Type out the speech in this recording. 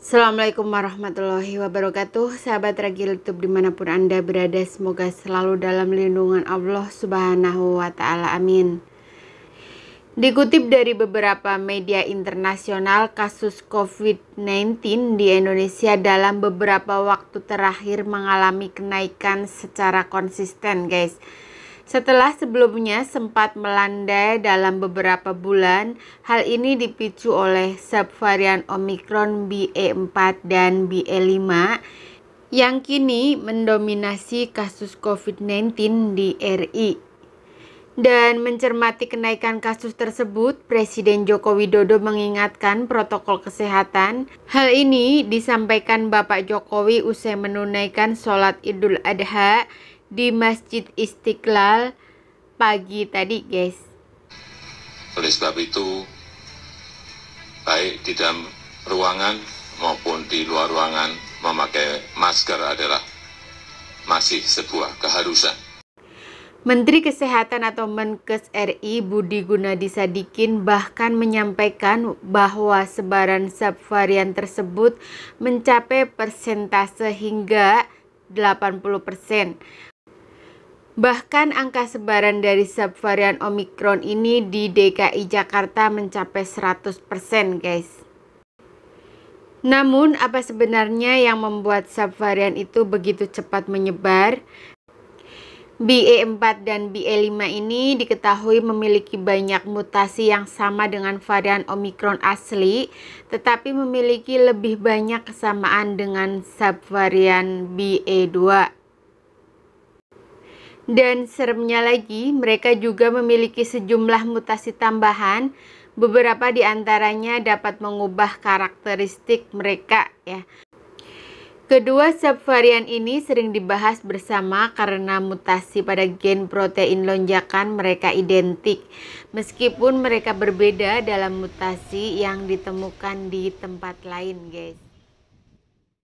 Assalamualaikum warahmatullahi wabarakatuh Sahabat Ragil Youtube dimanapun Anda berada Semoga selalu dalam lindungan Allah subhanahu wa ta'ala amin Dikutip dari beberapa media internasional, kasus COVID-19 di Indonesia dalam beberapa waktu terakhir mengalami kenaikan secara konsisten, guys. Setelah sebelumnya sempat melandai dalam beberapa bulan, hal ini dipicu oleh subvarian Omicron BA4 e dan BA5 e yang kini mendominasi kasus COVID-19 di RI. Dan mencermati kenaikan kasus tersebut, Presiden Joko Widodo mengingatkan protokol kesehatan. Hal ini disampaikan Bapak Jokowi usai menunaikan sholat Idul Adha di Masjid Istiqlal pagi tadi, guys. Oleh sebab itu, baik di dalam ruangan maupun di luar ruangan memakai masker adalah masih sebuah keharusan. Menteri Kesehatan atau Menkes RI Budi Gunadi Sadikin bahkan menyampaikan bahwa sebaran subvarian tersebut mencapai persentase hingga 80 persen. Bahkan angka sebaran dari subvarian Omikron ini di DKI Jakarta mencapai 100% guys. Namun apa sebenarnya yang membuat subvarian itu begitu cepat menyebar? BA4 e dan BA5 e ini diketahui memiliki banyak mutasi yang sama dengan varian Omikron asli, tetapi memiliki lebih banyak kesamaan dengan subvarian BA2 e dan seremnya lagi, mereka juga memiliki sejumlah mutasi tambahan. Beberapa di antaranya dapat mengubah karakteristik mereka ya. Kedua subvarian ini sering dibahas bersama karena mutasi pada gen protein lonjakan mereka identik, meskipun mereka berbeda dalam mutasi yang ditemukan di tempat lain, guys.